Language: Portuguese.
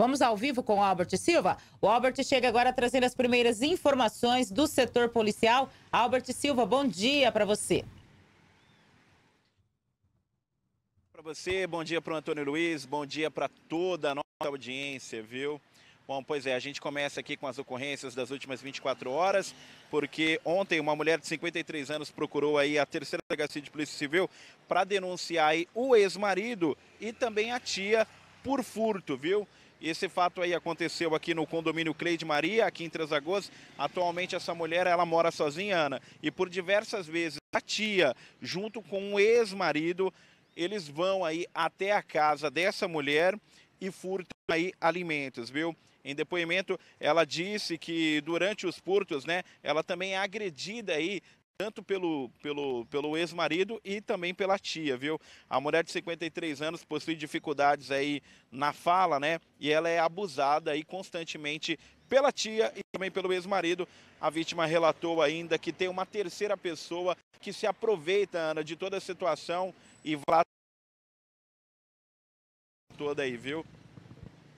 Vamos ao vivo com o Albert Silva. O Albert chega agora trazendo as primeiras informações do setor policial. Albert Silva, bom dia para você. Para você, bom dia para o Antônio Luiz, bom dia para toda a nossa audiência, viu? Bom, pois é, a gente começa aqui com as ocorrências das últimas 24 horas, porque ontem uma mulher de 53 anos procurou aí a terceira delegacia de polícia civil para denunciar o ex-marido e também a tia por furto, viu? Esse fato aí aconteceu aqui no condomínio Cleide Maria, aqui em Três Lagoas. Atualmente essa mulher, ela mora sozinha, Ana, e por diversas vezes a tia, junto com o ex-marido, eles vão aí até a casa dessa mulher e furtam aí alimentos, viu? Em depoimento, ela disse que durante os furtos, né, ela também é agredida aí tanto pelo, pelo, pelo ex-marido e também pela tia, viu? A mulher de 53 anos possui dificuldades aí na fala, né? E ela é abusada aí constantemente pela tia e também pelo ex-marido. A vítima relatou ainda que tem uma terceira pessoa que se aproveita, Ana, de toda a situação e vai toda aí, viu?